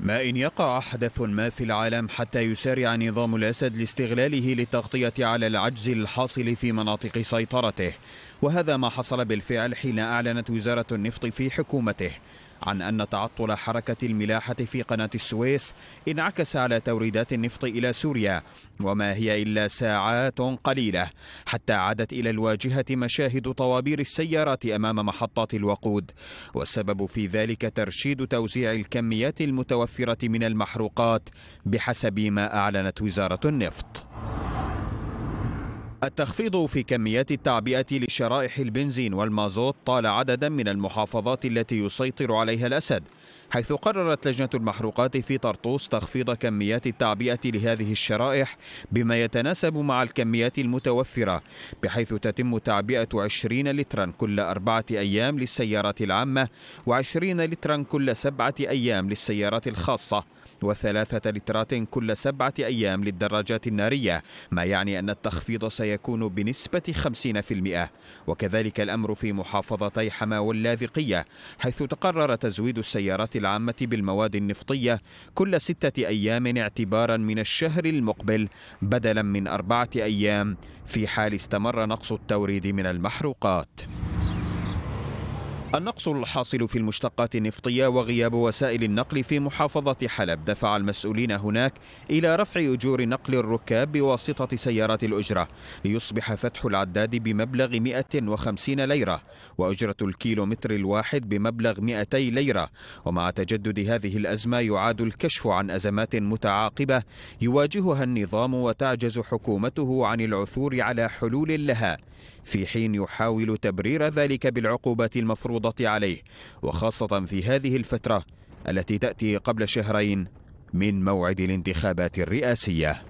ما إن يقع حدث ما في العالم حتى يسارع نظام الأسد لاستغلاله للتغطية على العجز الحاصل في مناطق سيطرته وهذا ما حصل بالفعل حين أعلنت وزارة النفط في حكومته عن أن تعطل حركة الملاحة في قناة السويس انعكس على توريدات النفط إلى سوريا وما هي إلا ساعات قليلة حتى عادت إلى الواجهة مشاهد طوابير السيارات أمام محطات الوقود والسبب في ذلك ترشيد توزيع الكميات المتوفرة من المحروقات بحسب ما أعلنت وزارة النفط التخفيض في كميات التعبئة لشرائح البنزين والمازوت طال عددا من المحافظات التي يسيطر عليها الأسد حيث قررت لجنة المحروقات في طرطوس تخفيض كميات التعبئة لهذه الشرائح بما يتناسب مع الكميات المتوفرة بحيث تتم تعبئة 20 لترا كل أربعة أيام للسيارات العامة و20 لترا كل سبعة أيام للسيارات الخاصة وثلاثة لترات كل سبعة أيام للدراجات النارية ما يعني أن التخفيض سيكون سيكون بنسبة 50% وكذلك الأمر في محافظتي حما واللاذقية حيث تقرر تزويد السيارات العامة بالمواد النفطية كل ستة أيام اعتبارا من الشهر المقبل بدلا من أربعة أيام في حال استمر نقص التوريد من المحروقات النقص الحاصل في المشتقات النفطية وغياب وسائل النقل في محافظة حلب دفع المسؤولين هناك إلى رفع أجور نقل الركاب بواسطة سيارات الأجرة ليصبح فتح العداد بمبلغ 150 ليرة وأجرة الكيلومتر الواحد بمبلغ 200 ليرة ومع تجدد هذه الأزمة يعاد الكشف عن أزمات متعاقبة يواجهها النظام وتعجز حكومته عن العثور على حلول لها في حين يحاول تبرير ذلك بالعقوبات المفروضة المفروضة عليه وخاصة في هذه الفترة التي تأتي قبل شهرين من موعد الانتخابات الرئاسية